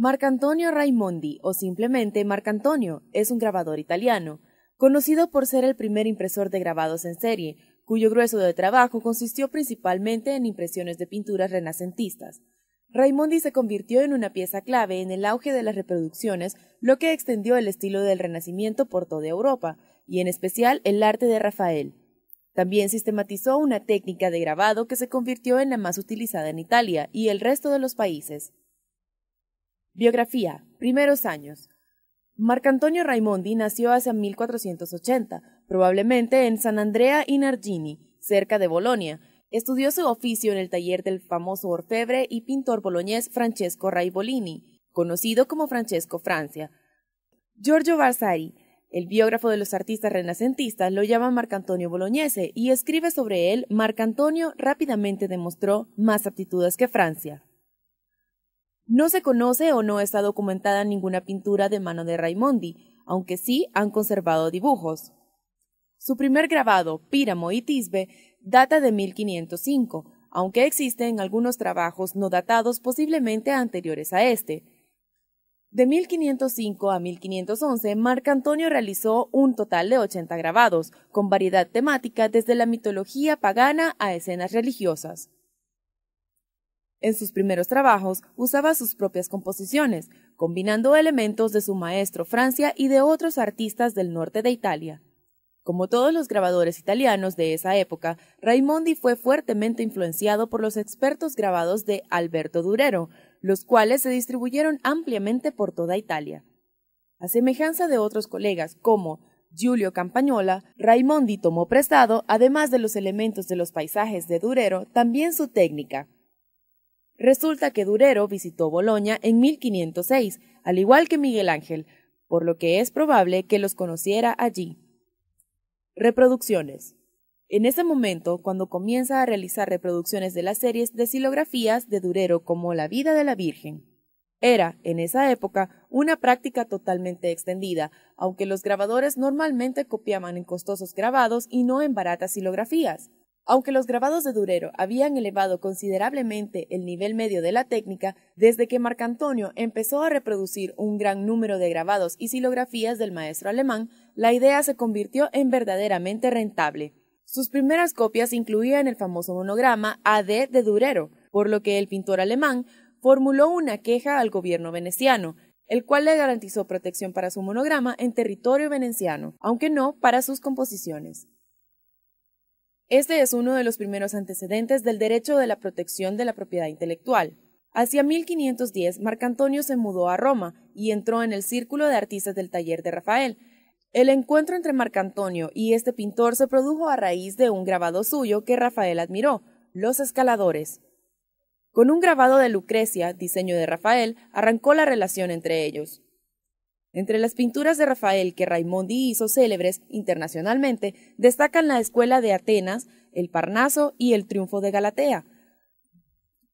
Marcantonio Raimondi, o simplemente Marcantonio, es un grabador italiano, conocido por ser el primer impresor de grabados en serie, cuyo grueso de trabajo consistió principalmente en impresiones de pinturas renacentistas. Raimondi se convirtió en una pieza clave en el auge de las reproducciones, lo que extendió el estilo del Renacimiento por toda Europa, y en especial el arte de Rafael. También sistematizó una técnica de grabado que se convirtió en la más utilizada en Italia y el resto de los países. Biografía. Primeros años. Marcantonio Raimondi nació hacia 1480, probablemente en San Andrea in Argini, cerca de Bolonia. Estudió su oficio en el taller del famoso orfebre y pintor boloñés Francesco Raibolini, conocido como Francesco Francia. Giorgio Vasari, el biógrafo de los artistas renacentistas, lo llama Marcantonio Bolognese y escribe sobre él, Marcantonio rápidamente demostró más aptitudes que Francia. No se conoce o no está documentada ninguna pintura de mano de Raimondi, aunque sí han conservado dibujos. Su primer grabado, Píramo y Tisbe, data de 1505, aunque existen algunos trabajos no datados posiblemente anteriores a este. De 1505 a 1511, Marcantonio Antonio realizó un total de 80 grabados, con variedad temática desde la mitología pagana a escenas religiosas. En sus primeros trabajos usaba sus propias composiciones, combinando elementos de su maestro Francia y de otros artistas del norte de Italia. Como todos los grabadores italianos de esa época, Raimondi fue fuertemente influenciado por los expertos grabados de Alberto Durero, los cuales se distribuyeron ampliamente por toda Italia. A semejanza de otros colegas como Giulio Campagnola, Raimondi tomó prestado, además de los elementos de los paisajes de Durero, también su técnica, Resulta que Durero visitó Boloña en 1506, al igual que Miguel Ángel, por lo que es probable que los conociera allí. Reproducciones. En ese momento, cuando comienza a realizar reproducciones de las series de silografías de Durero como La vida de la Virgen. Era, en esa época, una práctica totalmente extendida, aunque los grabadores normalmente copiaban en costosos grabados y no en baratas silografías. Aunque los grabados de Durero habían elevado considerablemente el nivel medio de la técnica, desde que Marcantonio empezó a reproducir un gran número de grabados y silografías del maestro alemán, la idea se convirtió en verdaderamente rentable. Sus primeras copias incluían el famoso monograma AD de Durero, por lo que el pintor alemán formuló una queja al gobierno veneciano, el cual le garantizó protección para su monograma en territorio veneciano, aunque no para sus composiciones. Este es uno de los primeros antecedentes del derecho de la protección de la propiedad intelectual. Hacia 1510, Marcantonio se mudó a Roma y entró en el círculo de artistas del taller de Rafael. El encuentro entre Marcantonio y este pintor se produjo a raíz de un grabado suyo que Rafael admiró, Los Escaladores. Con un grabado de Lucrecia, diseño de Rafael, arrancó la relación entre ellos. Entre las pinturas de Rafael que Raimondi hizo célebres internacionalmente, destacan la Escuela de Atenas, el Parnaso y el Triunfo de Galatea.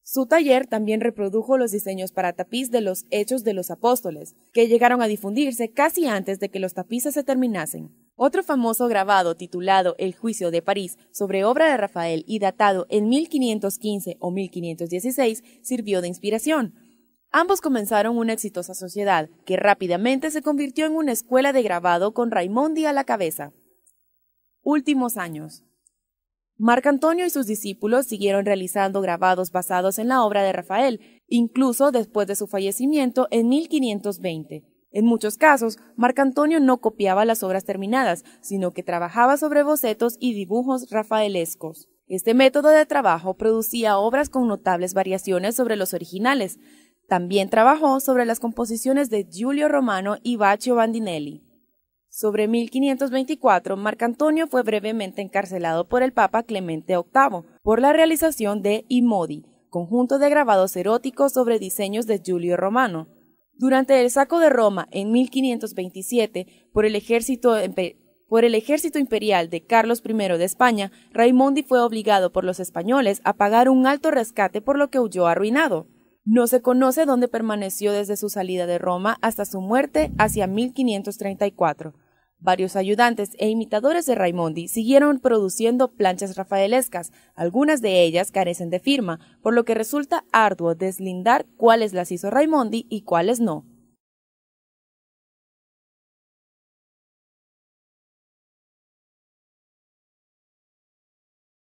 Su taller también reprodujo los diseños para tapiz de los Hechos de los Apóstoles, que llegaron a difundirse casi antes de que los tapices se terminasen. Otro famoso grabado titulado El Juicio de París sobre obra de Rafael y datado en 1515 o 1516 sirvió de inspiración. Ambos comenzaron una exitosa sociedad, que rápidamente se convirtió en una escuela de grabado con Raimondi a la cabeza. Últimos años. Marcantonio y sus discípulos siguieron realizando grabados basados en la obra de Rafael, incluso después de su fallecimiento en 1520. En muchos casos, Marcantonio no copiaba las obras terminadas, sino que trabajaba sobre bocetos y dibujos rafaelescos. Este método de trabajo producía obras con notables variaciones sobre los originales, también trabajó sobre las composiciones de Giulio Romano y Baccio Bandinelli. Sobre 1524, Marcantonio fue brevemente encarcelado por el Papa Clemente VIII por la realización de Imodi, conjunto de grabados eróticos sobre diseños de Giulio Romano. Durante el saco de Roma en 1527 por el ejército, por el ejército imperial de Carlos I de España, Raimondi fue obligado por los españoles a pagar un alto rescate por lo que huyó arruinado. No se conoce dónde permaneció desde su salida de Roma hasta su muerte hacia 1534. Varios ayudantes e imitadores de Raimondi siguieron produciendo planchas rafaelescas, algunas de ellas carecen de firma, por lo que resulta arduo deslindar cuáles las hizo Raimondi y cuáles no.